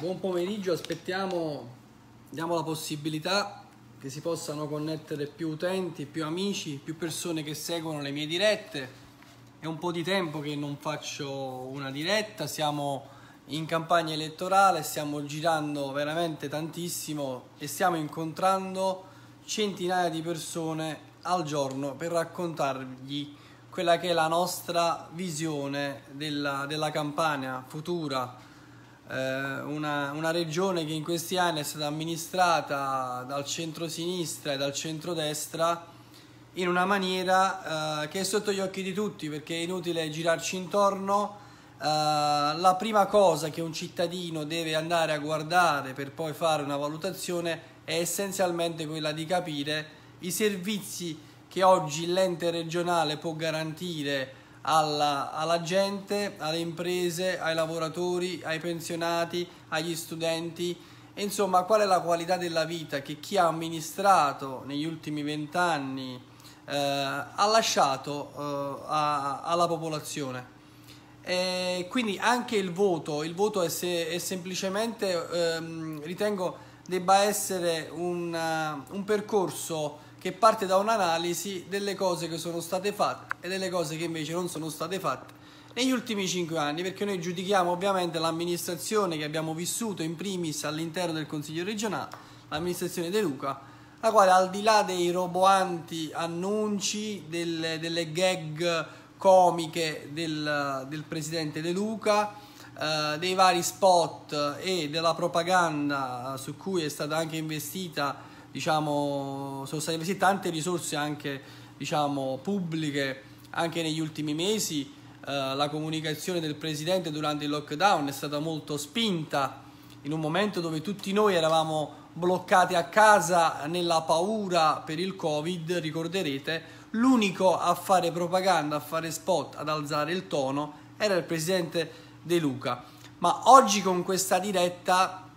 Buon pomeriggio, aspettiamo, diamo la possibilità che si possano connettere più utenti, più amici, più persone che seguono le mie dirette. È un po' di tempo che non faccio una diretta, siamo in campagna elettorale, stiamo girando veramente tantissimo e stiamo incontrando centinaia di persone al giorno per raccontargli quella che è la nostra visione della, della campagna futura eh, una, una, regione che in questi anni è stata amministrata dal centro-sinistra e dal centro-destra in una maniera eh, che è sotto gli occhi di tutti perché è inutile girarci intorno. Eh, la prima cosa che un cittadino deve andare a guardare per poi fare una valutazione è essenzialmente quella di capire i servizi che oggi l'ente regionale può garantire alla, alla, gente, alle imprese, ai lavoratori, ai pensionati, agli studenti. insomma, qual è la qualità della vita che chi ha amministrato negli ultimi vent'anni eh, ha lasciato eh, a, alla popolazione? E quindi anche il voto, il voto è, se, è semplicemente, ehm, ritengo, debba essere un, un percorso che parte da un'analisi delle cose che sono state fatte e delle cose che invece non sono state fatte negli ultimi cinque anni, perché noi giudichiamo ovviamente l'amministrazione che abbiamo vissuto in primis all'interno del Consiglio regionale, l'amministrazione De Luca, la quale al di là dei roboanti annunci, delle, delle gag comiche del, del, presidente De Luca, eh, dei vari spot e della propaganda su cui è stata anche investita diciamo, sono state prese tante risorse anche diciamo, pubbliche anche negli ultimi mesi. Uh, la comunicazione del presidente durante il lockdown è stata molto spinta in un momento dove tutti noi eravamo bloccati a casa nella paura per il covid ricorderete l'unico a fare propaganda a fare spot ad alzare il tono era il presidente De Luca ma oggi con questa diretta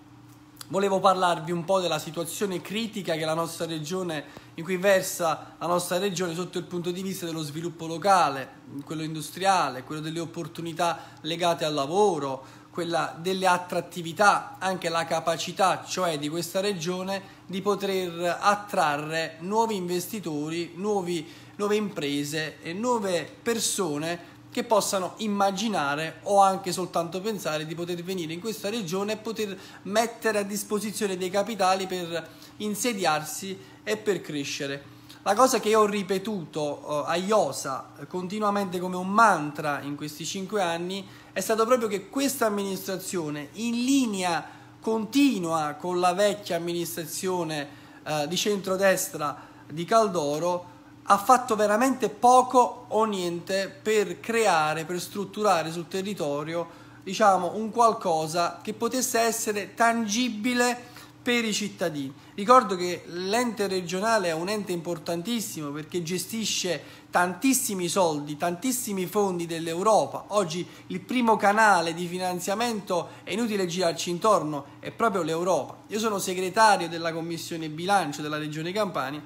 volevo parlarvi un po' della situazione critica regione, in cui versa la nostra regione sotto il punto di vista dello sviluppo locale, quello industriale, quello delle opportunità legate al lavoro, quella delle attrattività, anche la capacità cioè di questa regione di poter attrarre nuovi investitori, nuovi, nuove imprese e nuove persone che possano immaginare o anche soltanto pensare di poter venire in questa regione e poter mettere a disposizione dei capitali per insediarsi e per crescere. La cosa che io ho ripetuto eh, a IOSA continuamente come un mantra in questi cinque anni è stato proprio che questa amministrazione in linea continua con la vecchia amministrazione eh, di centrodestra di Caldoro ha fatto veramente poco o niente per creare, per strutturare sul territorio, diciamo, un qualcosa che potesse essere tangibile per i cittadini. Ricordo che l'ente regionale è un ente importantissimo perché gestisce tantissimi soldi, tantissimi fondi dell'Europa. Oggi il primo canale di finanziamento, è inutile girarci intorno, è proprio l'Europa. Io sono segretario della Commissione Bilancio della Regione Campania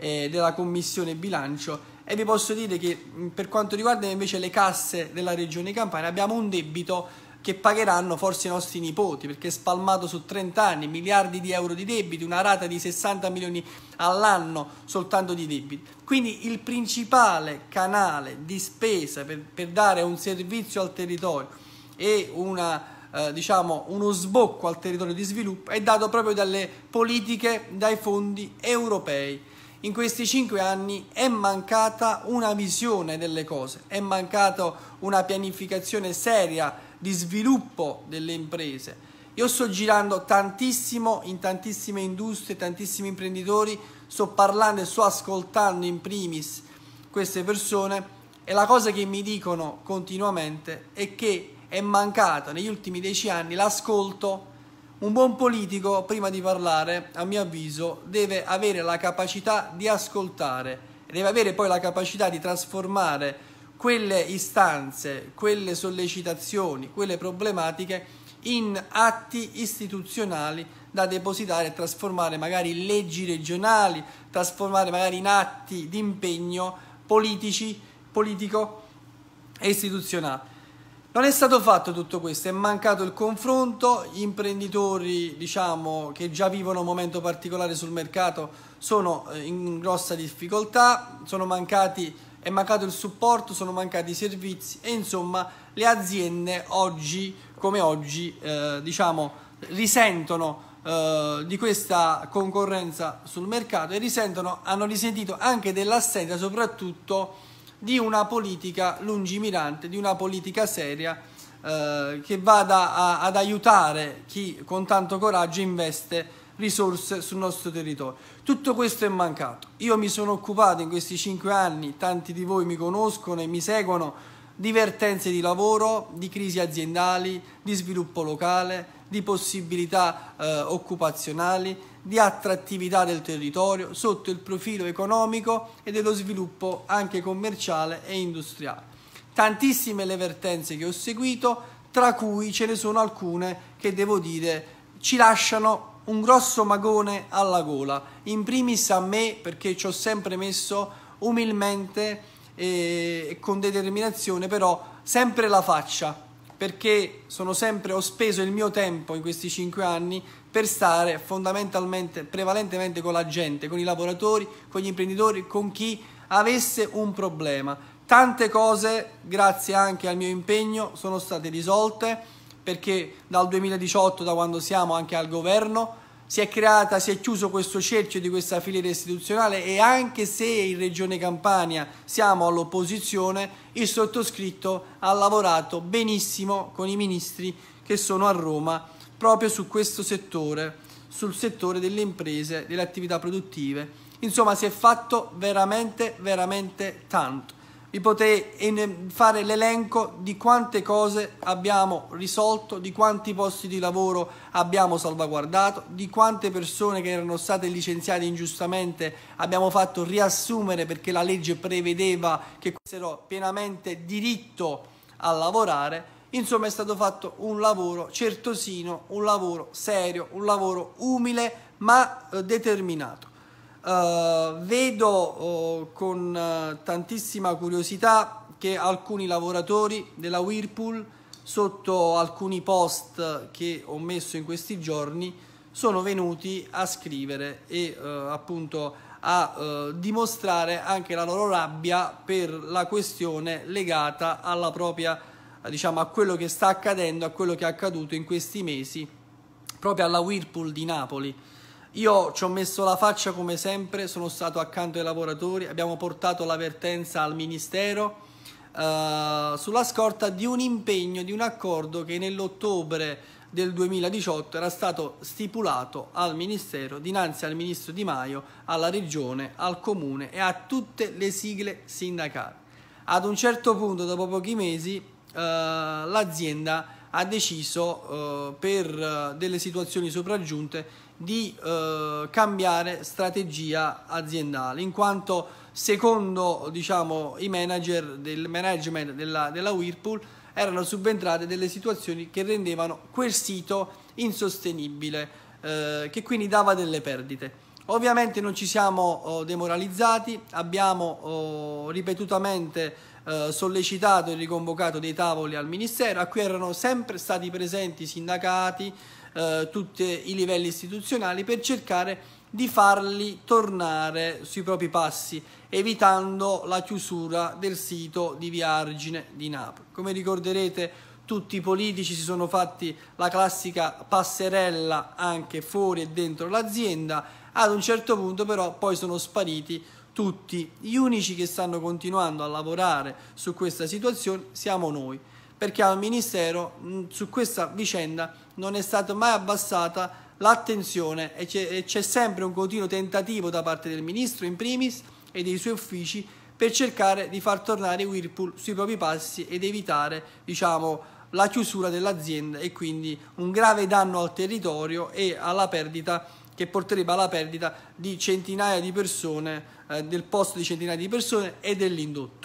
eh, della Commissione Bilancio e vi posso dire che mm, per quanto riguarda invece le casse della Regione Campania abbiamo un debito che pagheranno forse i nostri nipoti, perché è spalmato su 30 anni, miliardi di euro di debiti, una rata di 60 milioni all'anno soltanto di debiti. Quindi il principale canale di spesa per, per dare un servizio al territorio e una, eh, diciamo, uno sbocco al territorio di sviluppo è dato proprio dalle politiche, dai fondi europei in questi cinque anni è mancata una visione delle cose, è mancata una pianificazione seria di sviluppo delle imprese. Io sto girando tantissimo in tantissime industrie, tantissimi imprenditori, sto parlando e sto ascoltando in primis queste persone e la cosa che mi dicono continuamente è che è mancato negli ultimi dieci anni l'ascolto un buon politico, prima di parlare, a mio avviso, deve avere la capacità di ascoltare, deve avere poi la capacità di trasformare quelle istanze, quelle sollecitazioni, quelle problematiche in atti istituzionali da depositare e trasformare magari in leggi regionali, trasformare magari in atti di impegno politici, politico e istituzionale. Non è stato fatto tutto questo, è mancato il confronto, gli imprenditori diciamo, che già vivono un momento particolare sul mercato sono eh, in grossa difficoltà, mancati, è mancato il supporto, sono mancati i servizi e insomma le aziende oggi come oggi eh, diciamo, risentono eh, di questa concorrenza sul mercato e risentono, hanno risentito anche dell'assenza soprattutto di una politica lungimirante, di una politica seria eh, che vada a, ad aiutare chi con tanto coraggio investe risorse sul nostro territorio. Tutto questo è mancato. Io mi sono occupato in questi cinque anni, tanti di voi mi conoscono e mi seguono, di vertenze di lavoro, di crisi aziendali, di sviluppo locale, di possibilità eh, occupazionali di attrattività del territorio sotto il profilo economico e dello sviluppo anche commerciale e industriale. Tantissime le vertenze che ho seguito, tra cui ce ne sono alcune che devo dire ci lasciano un grosso magone alla gola, in primis a me perché ci ho sempre messo umilmente eh, e con determinazione però sempre la faccia perché sono sempre, ho speso il mio tempo in questi cinque anni per stare fondamentalmente, prevalentemente con la gente, con i lavoratori, con gli imprenditori, con chi avesse un problema. Tante cose, grazie anche al mio impegno, sono state risolte perché dal 2018, da quando siamo anche al governo, si è creata, si è chiuso questo cerchio di questa filiera istituzionale e anche se in Regione Campania siamo all'opposizione, il sottoscritto ha lavorato benissimo con i ministri che sono a Roma proprio su questo settore, sul settore delle imprese, delle attività produttive. Insomma, si è fatto veramente, veramente tanto vi potete fare l'elenco di quante cose abbiamo risolto, di quanti posti di lavoro abbiamo salvaguardato, di quante persone che erano state licenziate ingiustamente abbiamo fatto riassumere perché la legge prevedeva che avessero pienamente diritto a lavorare. Insomma è stato fatto un lavoro certosino, un lavoro serio, un lavoro umile ma eh, determinato. Eh, vedo uh, con uh, tantissima curiosità che alcuni lavoratori della Whirlpool sotto alcuni post che ho messo in questi giorni sono venuti a scrivere e eh, appunto a dimostrare anche la loro rabbia per la questione legata alla propria diciamo a quello che sta accadendo a quello che è accaduto in questi mesi proprio alla Whirlpool di Napoli io ci ho messo la faccia come sempre, sono stato accanto ai lavoratori, abbiamo portato l'avvertenza al Ministero eh, sulla scorta di un impegno, di un accordo che nell'ottobre del 2018 era stato stipulato al Ministero, dinanzi al Ministro Di Maio, alla Regione, al Comune e a tutte le sigle sindacali. Ad un certo punto, dopo pochi mesi, eh, l'azienda ha deciso eh, per eh, delle situazioni sopraggiunte di eh, cambiare strategia aziendale, in quanto secondo diciamo, i manager del management della, della Whirlpool erano subentrate delle situazioni che rendevano quel sito insostenibile, eh, che quindi dava delle perdite. Ovviamente non ci siamo oh, demoralizzati, abbiamo oh, ripetutamente eh, sollecitato e riconvocato dei tavoli al Ministero, a cui erano sempre stati presenti i sindacati, eh, tutti i livelli istituzionali per cercare di farli tornare sui propri passi, evitando la chiusura del sito di Via Argine di Napoli. Come ricorderete, tutti i politici si sono fatti la classica passerella anche fuori e dentro l'azienda, ad un certo punto però poi sono spariti tutti. Gli unici che stanno continuando a lavorare su questa situazione siamo noi, perché al Ministero su questa vicenda non è stata mai abbassata l'attenzione e c'è sempre un continuo tentativo da parte del ministro in primis e dei suoi uffici per cercare di far tornare Whirlpool sui propri passi ed evitare diciamo, la chiusura dell'azienda e quindi un grave danno al territorio e alla perdita che porterebbe alla perdita di centinaia di persone, eh, del posto di centinaia di persone e dell'indotto.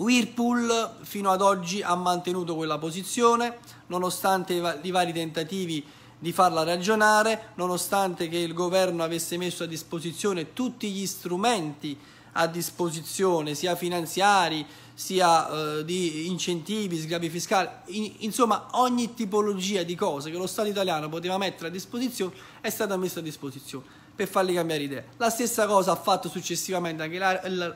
Whirlpool fino ad oggi ha mantenuto quella posizione, nonostante i vari tentativi di farla ragionare, nonostante che il governo avesse messo a disposizione tutti gli strumenti a disposizione, sia finanziari, sia eh, di incentivi, sgravi fiscali, in, insomma ogni tipologia di cose che lo Stato italiano poteva mettere a disposizione è stata messa a disposizione per farli cambiare idea. La stessa cosa ha fatto successivamente anche la, la,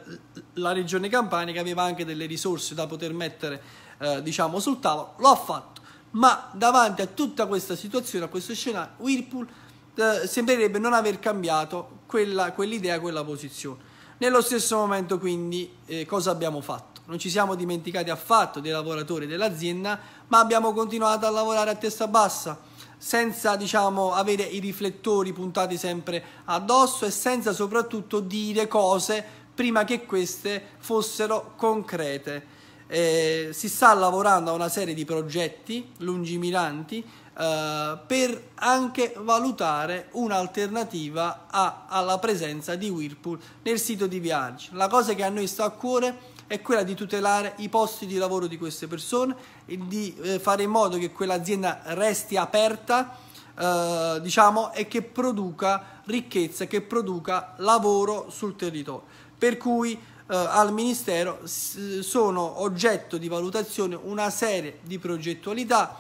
la regione Campania che aveva anche delle risorse da poter mettere eh, diciamo sul tavolo, lo ha fatto. Ma davanti a tutta questa situazione, a questo scenario, Whirlpool eh, sembrerebbe non aver cambiato quella, quell'idea, quella posizione. Nello stesso momento quindi eh, cosa abbiamo fatto? non ci siamo dimenticati affatto dei lavoratori dell'azienda, ma abbiamo continuato a lavorare a testa bassa senza diciamo, avere i riflettori puntati sempre addosso e senza soprattutto dire cose prima che queste fossero concrete. Eh, si sta lavorando a una serie di progetti lungimiranti eh, per anche valutare un'alternativa alla presenza di Whirlpool nel sito di Viaggio. La cosa che a noi sta a cuore è è quella di tutelare i posti di lavoro di queste persone e di eh, fare in modo che quell'azienda resti aperta eh, diciamo, e che produca ricchezza, che produca lavoro sul territorio. Per cui eh, al Ministero sono oggetto di valutazione una serie di progettualità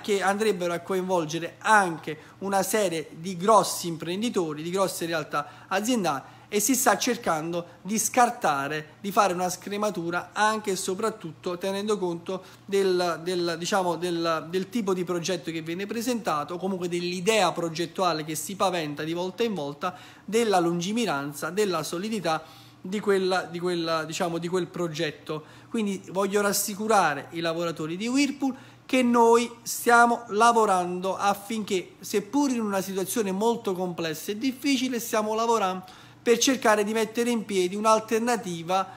che andrebbero a coinvolgere anche una serie di grossi imprenditori, di grosse realtà aziendali e si sta cercando di scartare, di fare una scrematura anche e soprattutto tenendo conto del, del, diciamo, del, del tipo di progetto che viene presentato, comunque dell'idea progettuale che si paventa di volta in volta, della lungimiranza, della solidità di, quella, di, quella, diciamo, di quel progetto. Quindi voglio rassicurare i lavoratori di Whirlpool che noi stiamo lavorando affinché, seppur in una situazione molto complessa e difficile, stiamo lavorando per cercare di mettere in piedi un'alternativa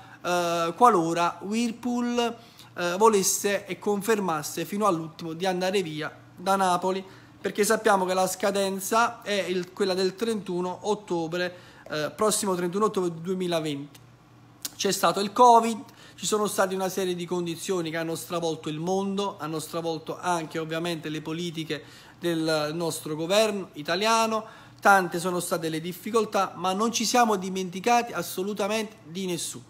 eh, qualora Whirlpool eh, volesse e confermasse fino all'ultimo di andare via da Napoli perché sappiamo che la scadenza è il, quella del 31 ottobre eh, prossimo 31 ottobre 2020 c'è stato il covid ci sono state una serie di condizioni che hanno stravolto il mondo hanno stravolto anche ovviamente le politiche del nostro governo italiano tante sono state le difficoltà, ma non ci siamo dimenticati assolutamente di nessuno.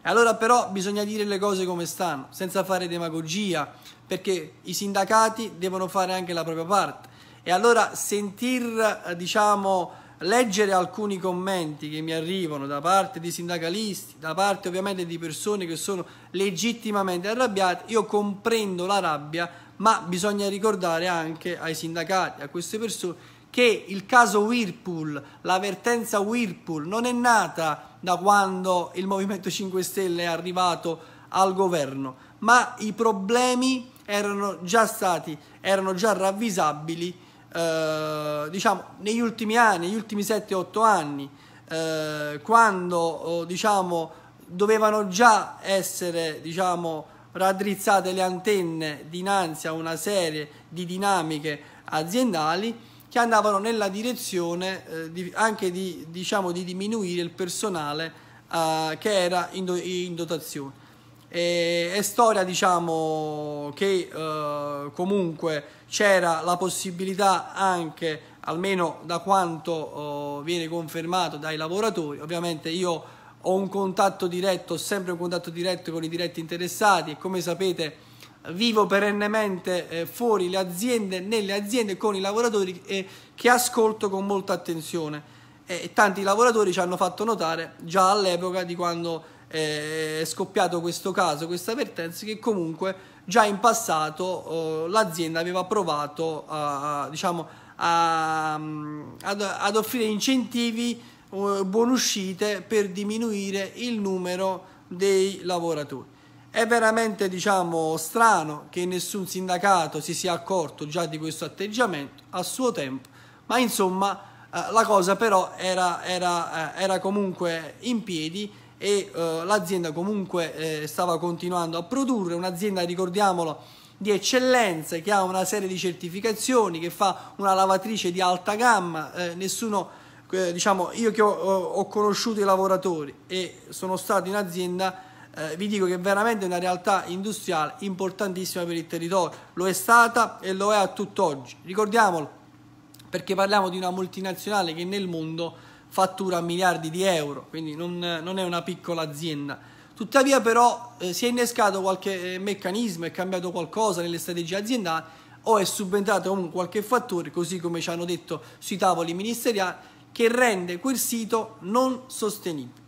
E allora però bisogna dire le cose come stanno, senza fare demagogia, perché i sindacati devono fare anche la propria parte. E allora sentir, eh, diciamo, leggere alcuni commenti che mi arrivano da parte di sindacalisti, da parte ovviamente di persone che sono legittimamente arrabbiate, io comprendo la rabbia, ma bisogna ricordare anche ai sindacati, a queste persone, che il caso Whirlpool, l'avvertenza Whirlpool non è nata da quando il Movimento 5 Stelle è arrivato al governo, ma i problemi erano già stati, erano già ravvisabili eh, diciamo, negli ultimi anni, negli ultimi 7-8 anni, eh, quando eh, diciamo, dovevano già essere diciamo, raddrizzate le antenne dinanzi a una serie di dinamiche aziendali che andavano nella direzione eh, di, anche di, diciamo, di, diminuire il personale eh, che era in, do, in dotazione. E, è storia diciamo, che eh, comunque c'era la possibilità anche, almeno da quanto eh, viene confermato dai lavoratori, ovviamente io ho un contatto diretto, ho sempre un contatto diretto con i diretti interessati e come sapete vivo perennemente eh, fuori le aziende, nelle aziende con i lavoratori e che ascolto con molta attenzione. E tanti lavoratori ci hanno fatto notare già all'epoca di quando eh, è scoppiato questo caso, questa vertenza, che comunque già in passato oh, l'azienda aveva provato a, diciamo, a, ad, ad offrire incentivi, oh, buonuscite per diminuire il numero dei lavoratori. È veramente diciamo, strano che nessun sindacato si sia accorto già di questo atteggiamento a suo tempo, ma insomma eh, la cosa però era, era, eh, era comunque in piedi e uh, l'azienda comunque eh, stava continuando a produrre, un'azienda, ricordiamolo, di eccellenze che ha una serie di certificazioni, che fa una lavatrice di alta gamma, eh, nessuno, eh, diciamo, io che ho, ho conosciuto i lavoratori e sono stato in azienda eh, vi dico che è veramente una realtà industriale importantissima per il territorio, lo è stata e lo è a tutt'oggi. Ricordiamolo, perché parliamo di una multinazionale che nel mondo fattura miliardi di euro, quindi non, non è una piccola azienda. Tuttavia però eh, si è innescato qualche eh, meccanismo, è cambiato qualcosa nelle strategie aziendali o è subentrato comunque qualche fattore, così come ci hanno detto sui tavoli ministeriali, che rende quel sito non sostenibile.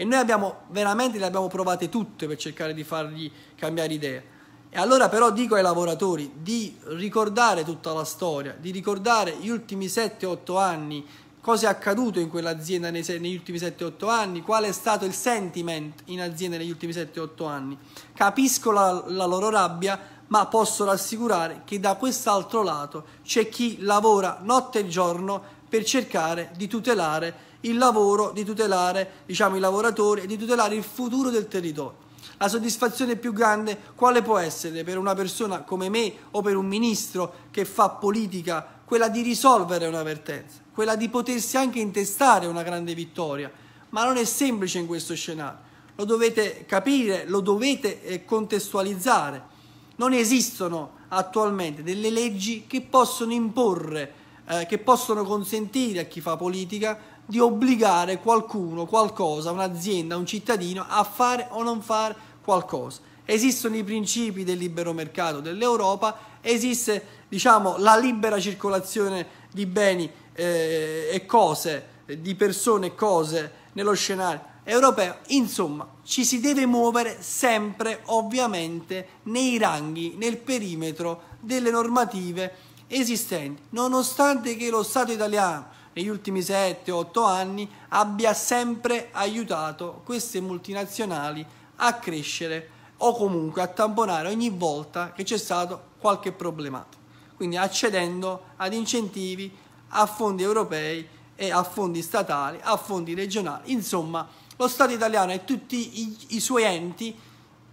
E noi abbiamo, veramente le abbiamo provate tutte per cercare di fargli cambiare idea. E allora però dico ai lavoratori di ricordare tutta la storia, di ricordare gli ultimi 7-8 anni, cosa è accaduto in quell'azienda negli ultimi 7-8 anni, qual è stato il sentiment in azienda negli ultimi 7-8 anni. Capisco la, la loro rabbia, ma posso rassicurare che da quest'altro lato c'è chi lavora notte e giorno per cercare di tutelare il lavoro, di tutelare diciamo, i lavoratori e di tutelare il futuro del territorio. La soddisfazione più grande quale può essere per una persona come me o per un ministro che fa politica? Quella di risolvere una vertenza, quella di potersi anche intestare una grande vittoria. Ma non è semplice in questo scenario, lo dovete capire, lo dovete eh, contestualizzare. Non esistono attualmente delle leggi che possono imporre eh, che possono consentire a chi fa politica di obbligare qualcuno, qualcosa, un'azienda, un cittadino a fare o non fare qualcosa. Esistono i principi del libero mercato dell'Europa, esiste diciamo, la libera circolazione di beni eh, e cose, di persone e cose nello scenario europeo, insomma, ci si deve muovere sempre ovviamente nei ranghi, nel perimetro delle normative esistenti, nonostante che lo Stato italiano negli ultimi 7-8 anni abbia sempre aiutato queste multinazionali a crescere o comunque a tamponare ogni volta che c'è stato qualche problematica, quindi accedendo ad incentivi a fondi europei e a fondi statali, a fondi regionali, insomma lo Stato italiano e tutti i, i suoi enti,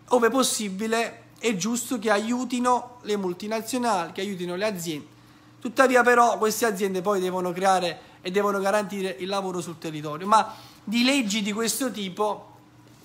ove possibile, è giusto che aiutino le multinazionali, che aiutino le aziende. Tuttavia però queste aziende poi devono creare e devono garantire il lavoro sul territorio, ma di leggi di questo tipo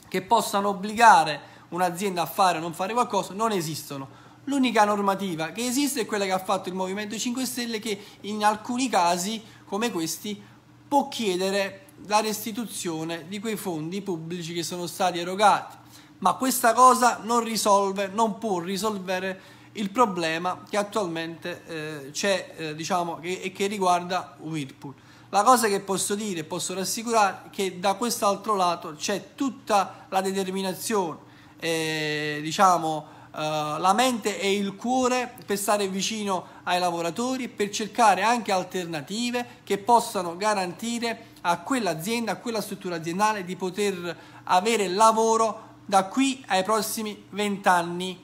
che possano obbligare un'azienda a fare o non fare qualcosa non esistono. L'unica normativa che esiste è quella che ha fatto il Movimento 5 Stelle che in alcuni casi come questi può chiedere la restituzione di quei fondi pubblici che sono stati erogati ma questa cosa non risolve, non può risolvere il problema che attualmente eh, c'è eh, diciamo, e che riguarda Whirlpool. La cosa che posso dire, posso rassicurare, è che da quest'altro lato c'è tutta la determinazione, eh, diciamo, eh, la mente e il cuore per stare vicino ai lavoratori, per cercare anche alternative che possano garantire a quell'azienda, a quella struttura aziendale di poter avere lavoro da qui ai prossimi vent'anni.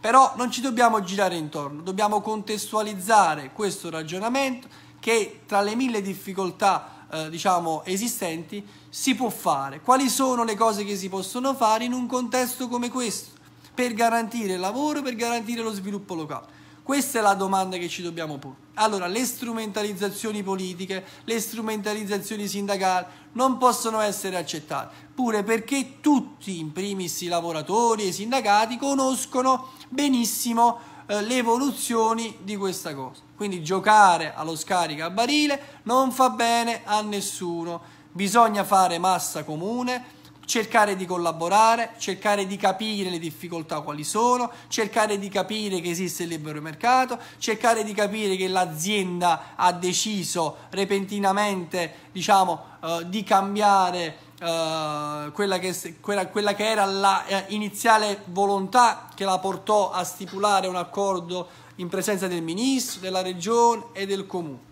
Però non ci dobbiamo girare intorno, dobbiamo contestualizzare questo ragionamento che tra le mille difficoltà eh, diciamo, esistenti si può fare. Quali sono le cose che si possono fare in un contesto come questo per garantire il lavoro, per garantire lo sviluppo locale? Questa è la domanda che ci dobbiamo porre. Allora, le strumentalizzazioni politiche, le strumentalizzazioni sindacali non possono essere accettate, pure perché tutti, in primis i lavoratori e i sindacati, conoscono benissimo eh, le evoluzioni di questa cosa. Quindi giocare allo scarico a barile non fa bene a nessuno. Bisogna fare massa comune, cercare di collaborare, cercare di capire le difficoltà quali sono, cercare di capire che esiste il libero mercato, cercare di capire che l'azienda ha deciso repentinamente diciamo, eh, di cambiare eh, quella, che, quella, quella, che, era la eh, iniziale volontà che la portò a stipulare un accordo in presenza del ministro, della regione e del comune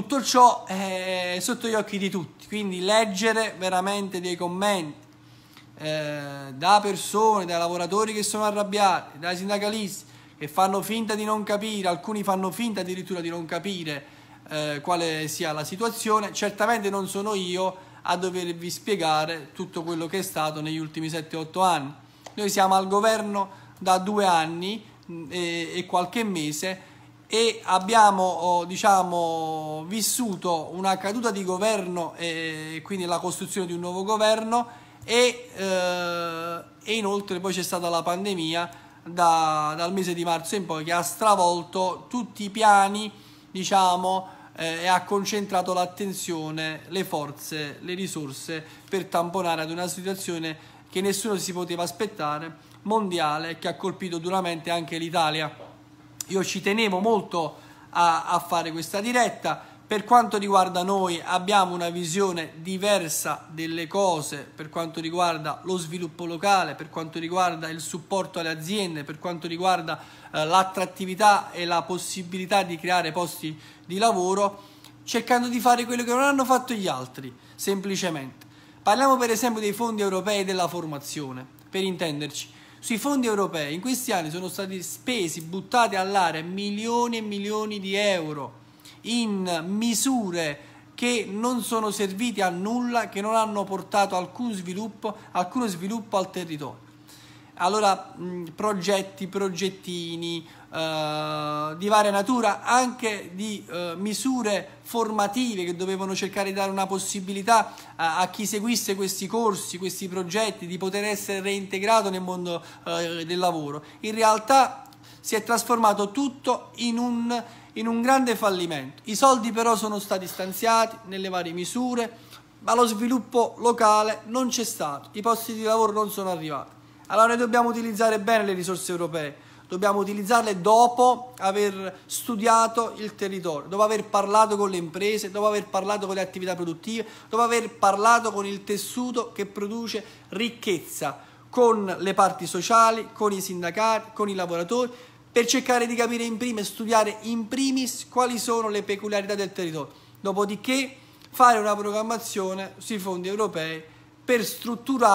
tutto ciò è sotto gli occhi di tutti, quindi leggere veramente dei commenti eh, da persone, da lavoratori che sono arrabbiati, dai sindacalisti che fanno finta di non capire, alcuni fanno finta addirittura di non capire eh, quale sia la situazione, certamente non sono io a dovervi spiegare tutto quello che è stato negli ultimi 7-8 anni. Noi siamo al governo da due anni mm, e, e qualche mese e abbiamo oh, diciamo, vissuto una caduta di governo e quindi la costruzione di un nuovo governo e, eh, e inoltre poi c'è stata la pandemia da, dal mese di marzo in poi che ha stravolto tutti i piani diciamo, eh, e ha concentrato l'attenzione, le forze, le risorse per tamponare ad una situazione che nessuno si poteva aspettare mondiale che ha colpito duramente anche l'Italia io ci tenevo molto a, a fare questa diretta. Per quanto riguarda noi abbiamo una visione diversa delle cose per quanto riguarda lo sviluppo locale, per quanto riguarda il supporto alle aziende, per quanto riguarda eh, l'attrattività e la possibilità di creare posti di lavoro, cercando di fare quello che non hanno fatto gli altri, semplicemente. Parliamo per esempio dei fondi europei della formazione, per intenderci. Sui fondi europei in questi anni sono stati spesi, buttati all'aria milioni e milioni di euro in misure che non sono servite a nulla, che non hanno portato alcun sviluppo, alcuno sviluppo al territorio. Allora, mh, mm, progetti, progettini eh, di varia natura, anche di eh, misure formative che dovevano cercare di dare una possibilità a, eh, a, chi seguisse questi corsi, questi progetti, di poter essere reintegrato nel mondo eh, del lavoro. In realtà si è trasformato tutto in un, in un grande fallimento. I soldi però sono stati stanziati nelle varie misure, ma lo sviluppo locale non c'è stato, i posti di lavoro non sono arrivati. Allora noi dobbiamo utilizzare bene le risorse europee, dobbiamo utilizzarle dopo aver studiato il territorio, dopo aver parlato con le imprese, dopo aver parlato con le attività produttive, dopo aver parlato con il tessuto che produce ricchezza, con le parti sociali, con i sindacati, con i lavoratori, per cercare di capire in primis, studiare in primis quali sono le peculiarità del territorio. Dopodiché fare una programmazione sui fondi europei per strutturare